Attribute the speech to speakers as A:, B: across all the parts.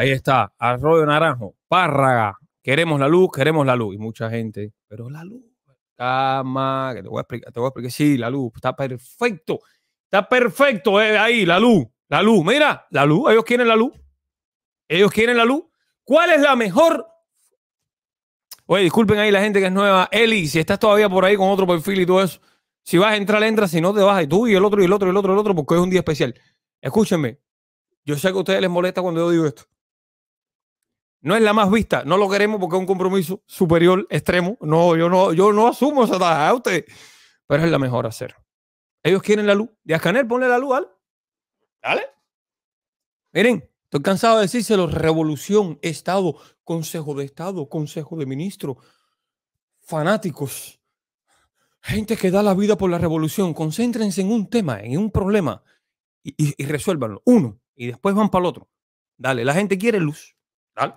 A: Ahí está, Arroyo Naranjo, Párraga. Queremos la luz, queremos la luz. Y mucha gente, pero la luz, cama, que te voy a explicar, te voy a explicar. Sí, la luz, está perfecto. Está perfecto eh, ahí, la luz, la luz. Mira, la luz, ellos quieren la luz. Ellos quieren la luz. ¿Cuál es la mejor? Oye, disculpen ahí la gente que es nueva. Eli, si estás todavía por ahí con otro perfil y todo eso, si vas a entrar, entra, si no te vas, tú y el otro y el otro y el otro y el otro, porque es un día especial. Escúchenme, yo sé que a ustedes les molesta cuando yo digo esto. No es la más vista, no lo queremos porque es un compromiso superior, extremo. No, yo no, yo no asumo esa tarea a ¿eh? usted, pero es la mejor hacer. Ellos quieren la luz. De Canel, ponle la luz, ¿vale? Dale. Miren, estoy cansado de decírselo. Revolución, Estado, Consejo de Estado, Consejo de Ministros, fanáticos, gente que da la vida por la revolución. Concéntrense en un tema, en un problema y, y, y resuélvanlo. Uno, y después van para el otro. Dale, la gente quiere luz. Dale.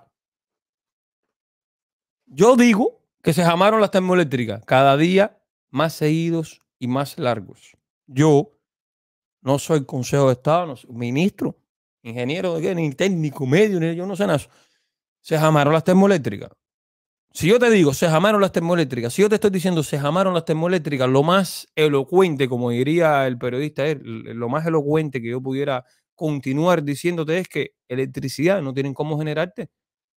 A: Yo digo que se jamaron las termoeléctricas cada día más seguidos y más largos. Yo no soy Consejo de Estado, no soy ministro, ingeniero de ni técnico, medio, ni yo no sé nada. Se jamaron las termoeléctricas. Si yo te digo, se jamaron las termoeléctricas, si yo te estoy diciendo, se jamaron las termoeléctricas, lo más elocuente, como diría el periodista, eh, lo más elocuente que yo pudiera continuar diciéndote es que electricidad no tienen cómo generarte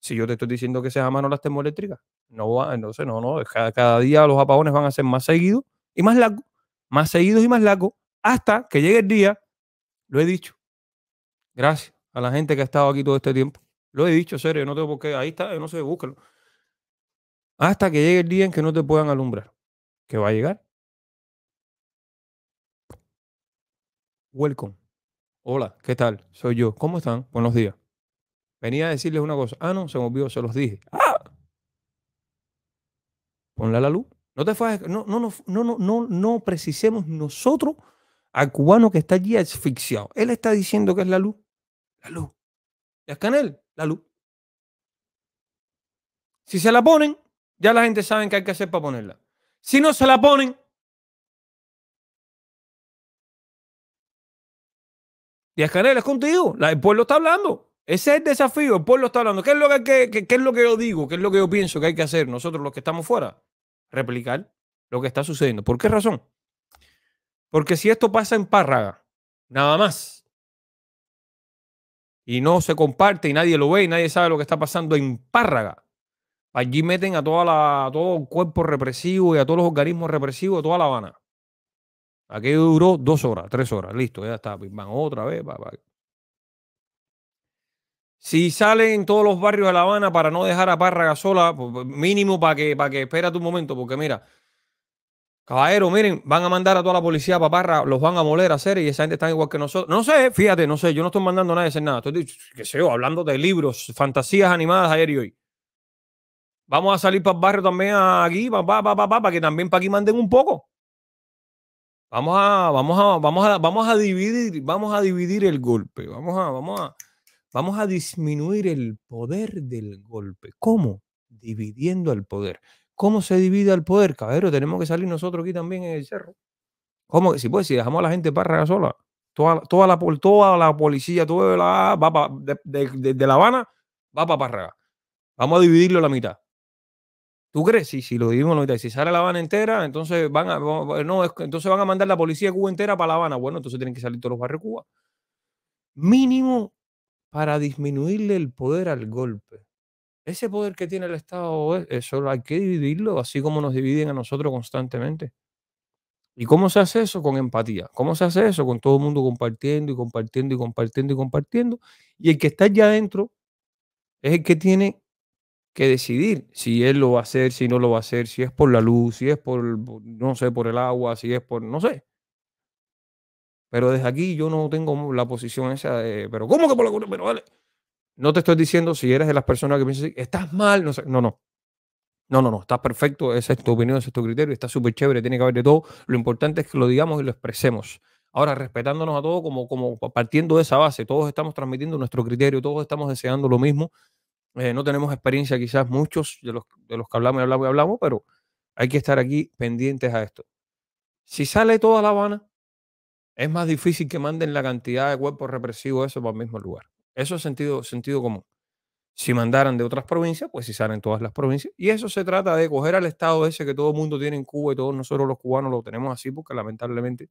A: si yo te estoy diciendo que se a las termoeléctricas, no va, sé, no, no, cada, día los apagones van a ser más seguidos y más largos, más seguidos y más largos, hasta que llegue el día, lo he dicho. Gracias a la gente que ha estado aquí todo este tiempo. Lo he dicho, serio, no tengo por qué, ahí está, no sé, búscalo. Hasta que llegue el día en que no te puedan alumbrar, que va a llegar. Welcome. Hola, ¿qué tal? Soy yo. ¿Cómo están? Buenos días. Venía a decirles una cosa. Ah, no, se movió, se los dije. ¡Ah! Ponle la luz. No te no, no, no, no, no, no precisemos nosotros al cubano que está allí asfixiado. Él está diciendo que es la luz. La luz. es canel La luz. Si se la ponen, ya la gente sabe qué hay que hacer para ponerla. Si no se la ponen, Díaz Canel es contigo. La, el pueblo está hablando. Ese es el desafío, el pueblo está hablando. ¿Qué es, lo que, es lo que yo digo? ¿Qué es lo que yo pienso que hay que hacer nosotros los que estamos fuera? Replicar lo que está sucediendo. ¿Por qué razón? Porque si esto pasa en Párraga, nada más, y no se comparte y nadie lo ve y nadie sabe lo que está pasando en Párraga, allí meten a, toda la, todo el cuerpo represivo y a todos los organismos represivos de toda La Habana. Aquí duró dos horas, tres horas, listo, ya está, pues van otra vez, va. Si salen todos los barrios de La Habana para no dejar a Párraga sola, pues, pues, mínimo para que, para que espérate tu momento, porque mira, caballero, miren, van a mandar a toda la policía para Párraga, los van a moler a hacer y esa gente está igual que nosotros. No sé, fíjate, no sé, yo no estoy mandando a nadie a hacer nada. Estoy, qué sé yo, hablando de libros, fantasías animadas ayer y hoy. Vamos a salir para el barrio también aquí, para, para, para que también para aquí manden un poco. Vamos a, vamos a, vamos a, vamos a dividir, vamos a dividir el golpe. Vamos a, vamos a. Vamos a disminuir el poder del golpe. ¿Cómo? Dividiendo el poder. ¿Cómo se divide el poder? Caballero, tenemos que salir nosotros aquí también en el cerro. ¿Cómo? Si, pues, si dejamos a la gente párraga sola, toda, toda, la, la policía, toda la va de, La Habana va para párraga. Vamos a dividirlo a la mitad. ¿Tú crees? si lo dividimos a la mitad. si sale La Habana entera, entonces van a, no, entonces van a mandar la policía Cuba entera para La Habana. Bueno, entonces tienen que salir todos los barrios Cuba. Mínimo para disminuirle el poder al golpe. Ese poder que tiene el Estado, eso hay que dividirlo, así como nos dividen a nosotros constantemente. ¿Y cómo se hace eso? Con empatía. ¿Cómo se hace eso? Con todo el mundo compartiendo y compartiendo y compartiendo y compartiendo. Y el que está allá adentro es el que tiene que decidir si él lo va a hacer, si no lo va a hacer, si es por la luz, si es por, no sé, por el agua, si es por, no sé. Pero desde aquí yo no tengo la posición esa de, pero ¿cómo que por la culpa? Pero vale. No te estoy diciendo si eres de las personas que dicen, estás mal, no sé. No, no. No, no, no, estás perfecto, esa es tu opinión, ese es tu criterio, está súper chévere, tiene que haber de todo. Lo importante es que lo digamos y lo expresemos. Ahora, respetándonos a todos, como, como partiendo de esa base, todos estamos transmitiendo nuestro criterio, todos estamos deseando lo mismo. Eh, no tenemos experiencia, quizás muchos de los, de los que hablamos y hablamos y hablamos, pero hay que estar aquí pendientes a esto. Si sale toda La Habana, es más difícil que manden la cantidad de cuerpos represivos eso para el mismo lugar. Eso es sentido, sentido común. Si mandaran de otras provincias, pues si salen todas las provincias. Y eso se trata de coger al Estado ese que todo el mundo tiene en Cuba y todos nosotros los cubanos lo tenemos así porque lamentablemente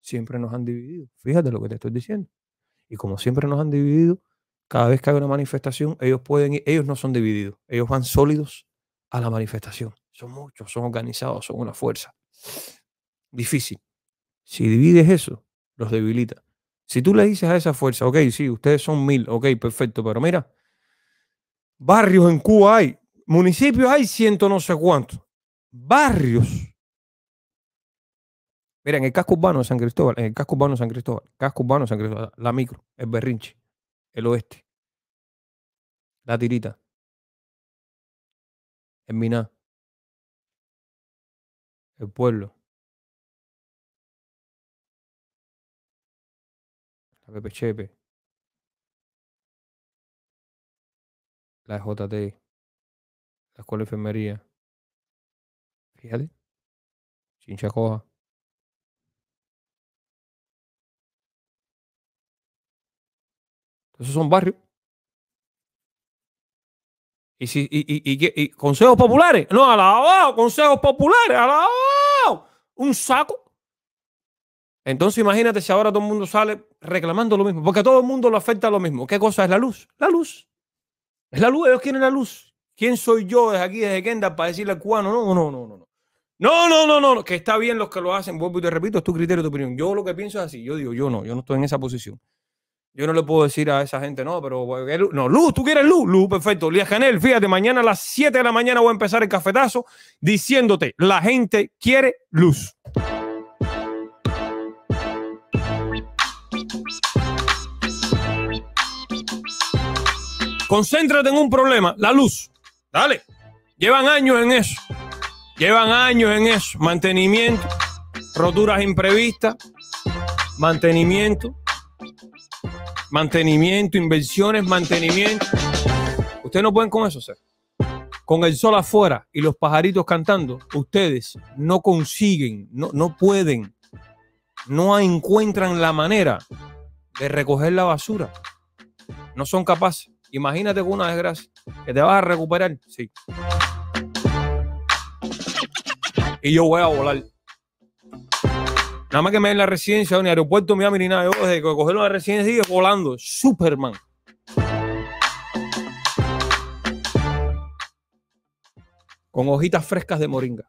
A: siempre nos han dividido. Fíjate lo que te estoy diciendo. Y como siempre nos han dividido, cada vez que hay una manifestación, ellos pueden ir, ellos no son divididos, ellos van sólidos a la manifestación. Son muchos, son organizados, son una fuerza. Difícil, si divides eso, los debilita. Si tú le dices a esa fuerza, ok, sí, ustedes son mil, ok, perfecto, pero mira, barrios en Cuba hay, municipios hay ciento no sé cuántos, barrios. Mira, en el casco urbano de San Cristóbal, en el casco urbano de San Cristóbal, casco urbano de San Cristóbal, la micro, el berrinche, el oeste, la tirita, el miná, el pueblo, Pepe pues, Chepe, la JT, la Escuela de Enfermería. Fíjate, Chinchacoa. Esos son barrios. Y, si, y, y, y, y consejos populares. No, alabado, consejos populares, alabado. Un saco entonces imagínate si ahora todo el mundo sale reclamando lo mismo, porque a todo el mundo lo afecta lo mismo. ¿Qué cosa es la luz? La luz. Es la luz, ellos quieren la luz. ¿Quién soy yo desde aquí, desde Kendall, para decirle al cubano? No, no, no, no, no. No, no, no, no, que está bien los que lo hacen, vuelvo y te repito, es tu criterio, tu opinión. Yo lo que pienso es así, yo digo, yo no, yo no estoy en esa posición. Yo no le puedo decir a esa gente, no, pero pues, no, Luz, tú quieres Luz, Luz, perfecto. Lías Canel, fíjate, mañana a las 7 de la mañana voy a empezar el cafetazo diciéndote, la gente quiere Luz. Concéntrate en un problema, la luz. Dale. Llevan años en eso. Llevan años en eso. Mantenimiento, roturas imprevistas, mantenimiento, mantenimiento, inversiones, mantenimiento. Ustedes no pueden con eso hacer. Con el sol afuera y los pajaritos cantando, ustedes no consiguen, no, no pueden, no encuentran la manera de recoger la basura. No son capaces. Imagínate que una desgracia, que te vas a recuperar. Sí. Y yo voy a volar. Nada más que me den la residencia de un aeropuerto, Miami ni nada. de que coger una residencia y volando. Superman. Con hojitas frescas de moringa.